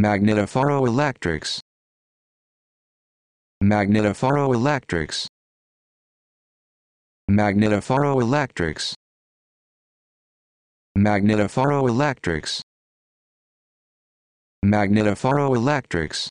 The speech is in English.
magnetophorelectrics magnetophorelectrics magnetophorelectrics magnetophorelectrics magnetophorelectrics